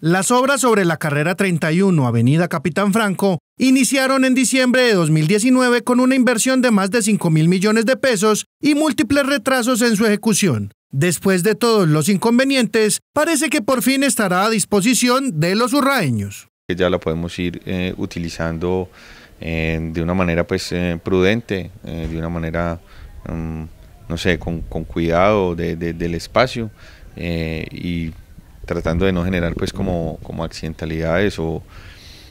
Las obras sobre la carrera 31, Avenida Capitán Franco, iniciaron en diciembre de 2019 con una inversión de más de 5 mil millones de pesos y múltiples retrasos en su ejecución. Después de todos los inconvenientes, parece que por fin estará a disposición de los urraeños. Ya la podemos ir eh, utilizando eh, de una manera pues, eh, prudente, de una manera, mm, no sé, con, cuidado del espacio y tratando de no generar pues como, como accidentalidades o,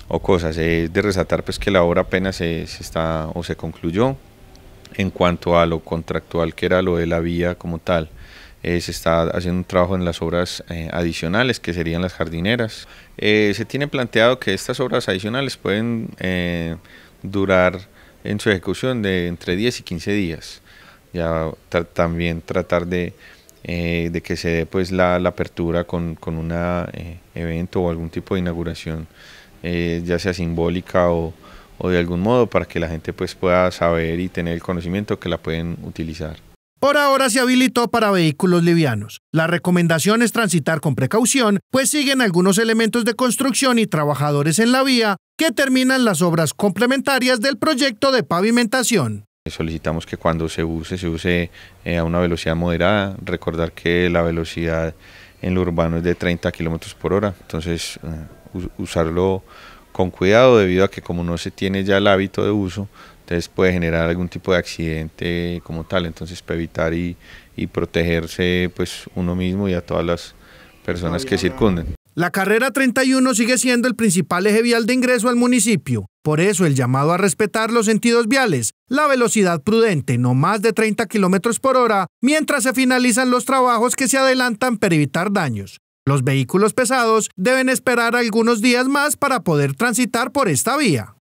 o cosas. Es de resaltar pues que la obra apenas se, está o se concluyó en cuanto a lo contractual que era lo de la vía como tal. Eh, se está haciendo un trabajo en las obras eh, adicionales que serían las jardineras. Eh, se tiene planteado que estas obras adicionales pueden durar en su ejecución de entre 10 y 15 días. Ya también tratar de eh, de que se dé pues la, apertura con, con un eh, evento o algún tipo de inauguración, eh, ya sea simbólica o, o de algún modo, para que la gente pues pueda saber y tener el conocimiento que la pueden utilizar. Por ahora se habilitó para vehículos livianos. La recomendación es transitar con precaución, pues siguen algunos elementos de construcción y trabajadores en la vía que terminan las obras complementarias del proyecto de pavimentación. Eh, solicitamos que cuando se use, se use eh, a una velocidad moderada. Recordar que la velocidad en lo urbano es de 30 km por hora, entonces eh, usarlo con cuidado debido a que como no se tiene ya el hábito de uso, entonces puede generar algún tipo de accidente como tal, entonces para evitar y, y protegerse pues uno mismo y a todas las personas que circunden. La carrera 31 sigue siendo el principal eje vial de ingreso al municipio. Por eso el llamado a respetar los sentidos viales, la velocidad prudente, no más de 30 km por hora, mientras se finalizan los trabajos que se adelantan para evitar daños. Los vehículos pesados deben esperar algunos días más para poder transitar por esta vía.